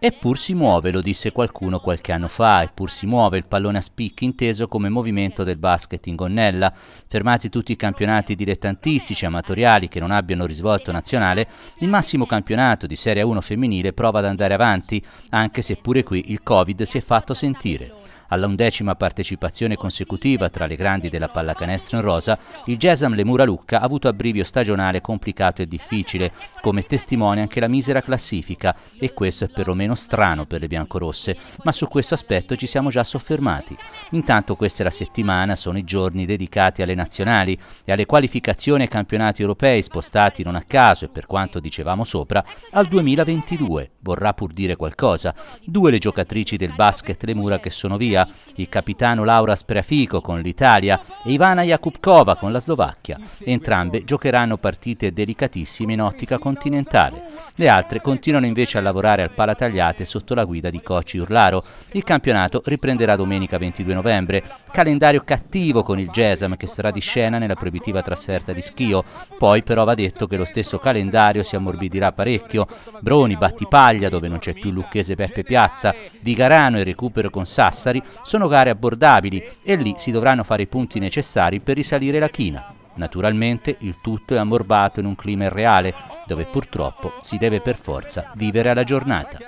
Eppur si muove, lo disse qualcuno qualche anno fa, eppur si muove il pallone a spicchi inteso come movimento del basket in gonnella. Fermati tutti i campionati dilettantistici amatoriali che non abbiano risvolto nazionale, il massimo campionato di Serie 1 femminile prova ad andare avanti, anche se pure qui il Covid si è fatto sentire. All'undecima partecipazione consecutiva tra le grandi della pallacanestro in rosa, il Gesam Lemura Lucca ha avuto abbrivio stagionale complicato e difficile, come testimonia anche la misera classifica, e questo è perlomeno strano per le biancorosse, ma su questo aspetto ci siamo già soffermati. Intanto questa è la settimana, sono i giorni dedicati alle nazionali e alle qualificazioni ai campionati europei spostati non a caso e per quanto dicevamo sopra, al 2022. Vorrà pur dire qualcosa. Due le giocatrici del basket Lemura che sono via, Turchia, il capitano Laura Spreafico con l'Italia e Ivana Jakubkova con la Slovacchia. Entrambe giocheranno partite delicatissime in ottica continentale. Le altre continuano invece a lavorare al Palatagliate sotto la guida di Coci Urlaro. Il campionato riprenderà domenica 22 novembre. Calendario cattivo con il Gesam che sarà di scena nella proibitiva trasferta di Schio. Poi però va detto che lo stesso calendario si ammorbidirà parecchio. Broni, Battipaglia dove non c'è più Lucchese Peppe Piazza, Vigarano e recupero con Sassari sono gare abbordabili e lì si dovranno fare i punti necessari per risalire la china. Naturalmente il tutto è ammorbato in un clima irreale, dove purtroppo si deve per forza vivere alla giornata.